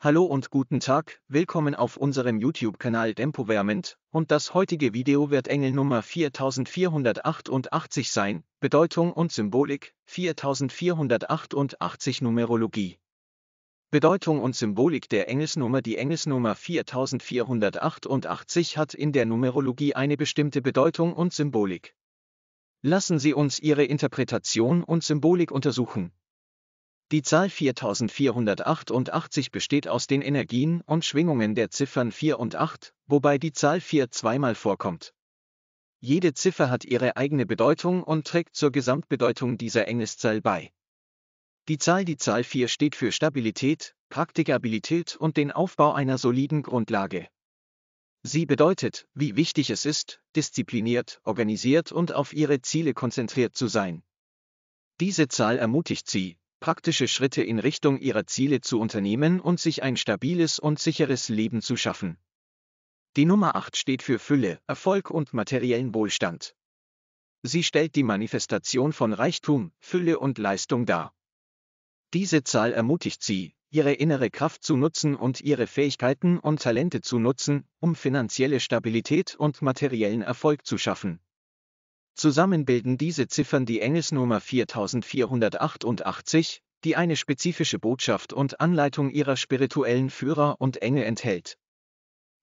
Hallo und guten Tag, willkommen auf unserem YouTube-Kanal Dempowerment, und das heutige Video wird Engel Nummer 4488 sein, Bedeutung und Symbolik, 4488 Numerologie. Bedeutung und Symbolik der Engelsnummer Die Engelsnummer 4488 hat in der Numerologie eine bestimmte Bedeutung und Symbolik. Lassen Sie uns Ihre Interpretation und Symbolik untersuchen, die Zahl 4488 besteht aus den Energien und Schwingungen der Ziffern 4 und 8, wobei die Zahl 4 zweimal vorkommt. Jede Ziffer hat ihre eigene Bedeutung und trägt zur Gesamtbedeutung dieser Engelszahl bei. Die Zahl die Zahl 4 steht für Stabilität, Praktikabilität und den Aufbau einer soliden Grundlage. Sie bedeutet, wie wichtig es ist, diszipliniert, organisiert und auf ihre Ziele konzentriert zu sein. Diese Zahl ermutigt sie, praktische Schritte in Richtung ihrer Ziele zu unternehmen und sich ein stabiles und sicheres Leben zu schaffen. Die Nummer 8 steht für Fülle, Erfolg und materiellen Wohlstand. Sie stellt die Manifestation von Reichtum, Fülle und Leistung dar. Diese Zahl ermutigt sie, ihre innere Kraft zu nutzen und ihre Fähigkeiten und Talente zu nutzen, um finanzielle Stabilität und materiellen Erfolg zu schaffen. Zusammen bilden diese Ziffern die Engelsnummer 4488, die eine spezifische Botschaft und Anleitung ihrer spirituellen Führer und Engel enthält.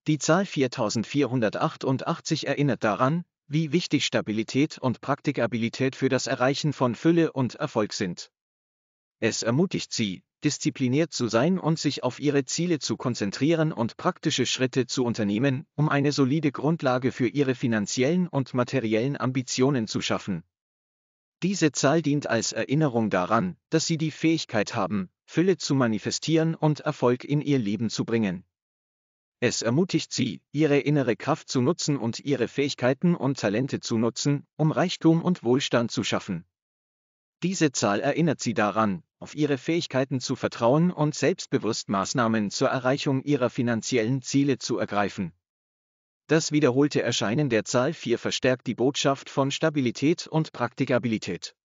Die Zahl 4488 erinnert daran, wie wichtig Stabilität und Praktikabilität für das Erreichen von Fülle und Erfolg sind. Es ermutigt sie, diszipliniert zu sein und sich auf ihre Ziele zu konzentrieren und praktische Schritte zu unternehmen, um eine solide Grundlage für ihre finanziellen und materiellen Ambitionen zu schaffen. Diese Zahl dient als Erinnerung daran, dass sie die Fähigkeit haben, Fülle zu manifestieren und Erfolg in ihr Leben zu bringen. Es ermutigt sie, ihre innere Kraft zu nutzen und ihre Fähigkeiten und Talente zu nutzen, um Reichtum und Wohlstand zu schaffen. Diese Zahl erinnert sie daran, auf ihre Fähigkeiten zu vertrauen und selbstbewusst Maßnahmen zur Erreichung ihrer finanziellen Ziele zu ergreifen. Das wiederholte Erscheinen der Zahl 4 verstärkt die Botschaft von Stabilität und Praktikabilität.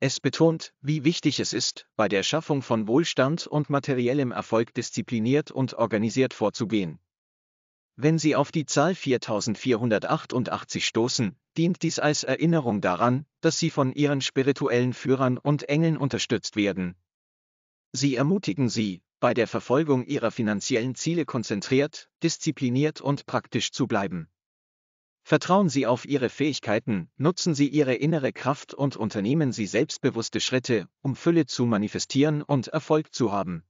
Es betont, wie wichtig es ist, bei der Schaffung von Wohlstand und materiellem Erfolg diszipliniert und organisiert vorzugehen, wenn Sie auf die Zahl 4488 stoßen, dient dies als Erinnerung daran, dass Sie von Ihren spirituellen Führern und Engeln unterstützt werden. Sie ermutigen Sie, bei der Verfolgung Ihrer finanziellen Ziele konzentriert, diszipliniert und praktisch zu bleiben. Vertrauen Sie auf Ihre Fähigkeiten, nutzen Sie Ihre innere Kraft und unternehmen Sie selbstbewusste Schritte, um Fülle zu manifestieren und Erfolg zu haben.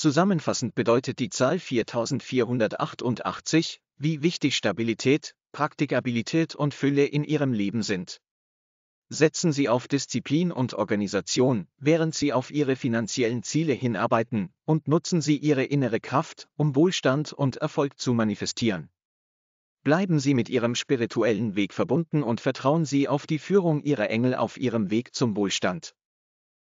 Zusammenfassend bedeutet die Zahl 4488, wie wichtig Stabilität, Praktikabilität und Fülle in Ihrem Leben sind. Setzen Sie auf Disziplin und Organisation, während Sie auf Ihre finanziellen Ziele hinarbeiten, und nutzen Sie Ihre innere Kraft, um Wohlstand und Erfolg zu manifestieren. Bleiben Sie mit Ihrem spirituellen Weg verbunden und vertrauen Sie auf die Führung Ihrer Engel auf Ihrem Weg zum Wohlstand.